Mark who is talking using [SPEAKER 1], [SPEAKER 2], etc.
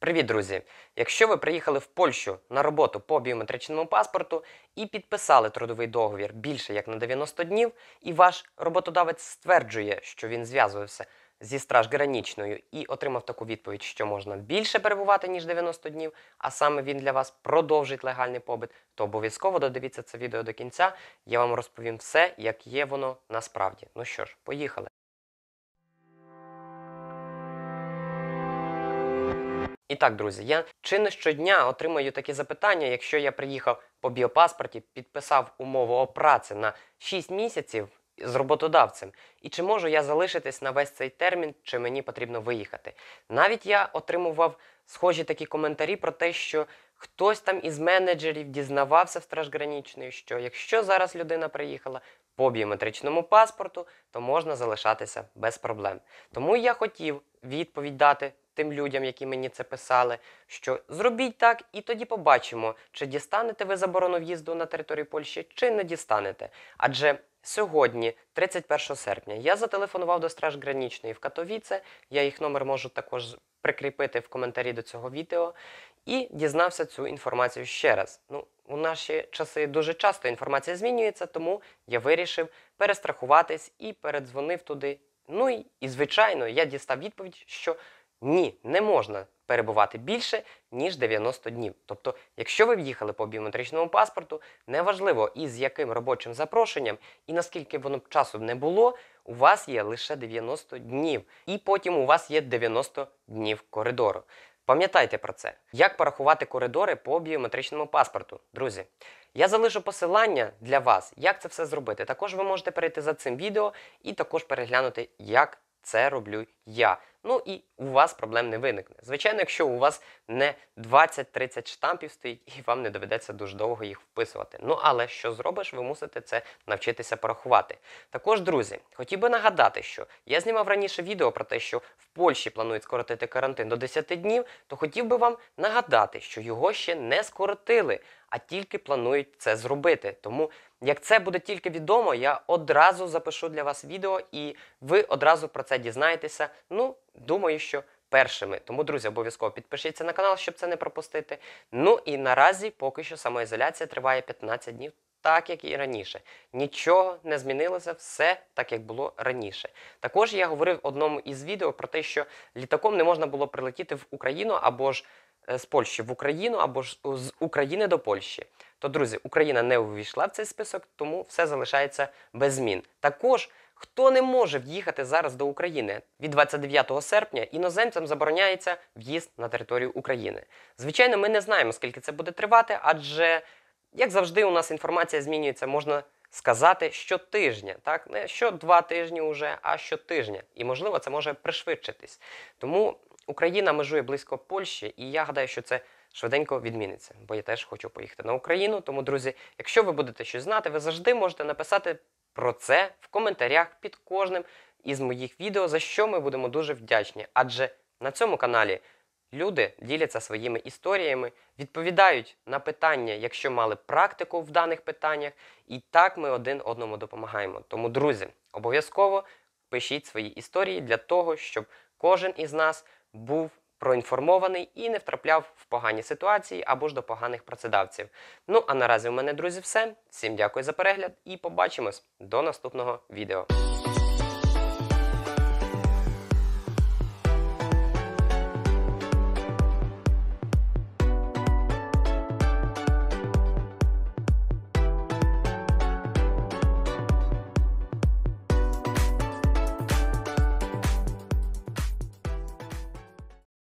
[SPEAKER 1] Привіт, друзі! Якщо ви приїхали в Польщу на роботу по біометричному паспорту і підписали трудовий договір більше як на 90 днів, і ваш роботодавець стверджує, що він зв'язувався зі страж гранічною і отримав таку відповідь, що можна більше перебувати, ніж 90 днів, а саме він для вас продовжить легальний побит, то обов'язково додивіться це відео до кінця. Я вам розповім все, як є воно насправді. Ну що ж, поїхали. І так, друзі, я чи не щодня отримую такі запитання, якщо я приїхав по біопаспорті, підписав умову о праці на 6 місяців з роботодавцем, і чи можу я залишитись на весь цей термін, чи мені потрібно виїхати? Навіть я отримував схожі такі коментарі про те, що хтось там із менеджерів дізнавався в Стражгранічної, що якщо зараз людина приїхала по біометричному паспорту, то можна залишатися без проблем. Тому я хотів відповідь дати тим людям, які мені це писали, що зробіть так, і тоді побачимо, чи дістанете ви заборону в'їзду на територію Польщі, чи не дістанете. Адже сьогодні, 31 серпня, я зателефонував до Страж Гранічної в Катовіце, я їх номер можу також прикріпити в коментарі до цього відео, і дізнався цю інформацію ще раз. Ну, у наші часи дуже часто інформація змінюється, тому я вирішив перестрахуватись і передзвонив туди. Ну і, і звичайно, я дістав відповідь, що ні, не можна перебувати більше, ніж 90 днів. Тобто, якщо ви в'їхали по біометричному паспорту, неважливо із яким робочим запрошенням і наскільки воно б часу не було, у вас є лише 90 днів. І потім у вас є 90 днів коридору. Пам'ятайте про це, як порахувати коридори по біометричному паспорту, друзі. Я залишу посилання для вас, як це все зробити. Також ви можете перейти за цим відео і також переглянути, як це роблю я. Ну і у вас проблем не виникне. Звичайно, якщо у вас не 20-30 штампів стоїть і вам не доведеться дуже довго їх вписувати. Ну але що зробиш, ви мусите це навчитися порахувати. Також, друзі, хотів би нагадати, що я знімав раніше відео про те, що в Польщі планують скоротити карантин до 10 днів, то хотів би вам нагадати, що його ще не скоротили а тільки планують це зробити. Тому, як це буде тільки відомо, я одразу запишу для вас відео, і ви одразу про це дізнаєтеся. Ну, думаю, що першими. Тому, друзі, обов'язково підпишіться на канал, щоб це не пропустити. Ну і наразі поки що самоізоляція триває 15 днів. Так, як і раніше, нічого не змінилося, все так, як було раніше. Також я говорив в одному із відео про те, що літаком не можна було прилетіти в Україну або ж Е, з Польщі в Україну або ж з України до Польщі, то друзі, Україна не увійшла в цей список, тому все залишається без змін. Також хто не може в'їхати зараз до України від 29 серпня, іноземцям забороняється в'їзд на територію України. Звичайно, ми не знаємо, скільки це буде тривати, адже як завжди, у нас інформація змінюється, можна. Сказати щотижня, так не що два тижні вже, а щотижня. І можливо, це може пришвидшитись. Тому Україна межує близько Польщі, і я гадаю, що це швиденько відміниться, бо я теж хочу поїхати на Україну. Тому, друзі, якщо ви будете щось знати, ви завжди можете написати про це в коментарях під кожним із моїх відео, за що ми будемо дуже вдячні. Адже на цьому каналі люди діляться своїми історіями, відповідають на питання, якщо мали практику в даних питаннях, і так ми один одному допомагаємо. Тому, друзі, обов'язково пишіть свої історії для того, щоб кожен із нас був проінформований і не втрапляв в погані ситуації або ж до поганих працедавців. Ну а наразі у мене, друзі, все. Всім дякую за перегляд і побачимось до наступного відео.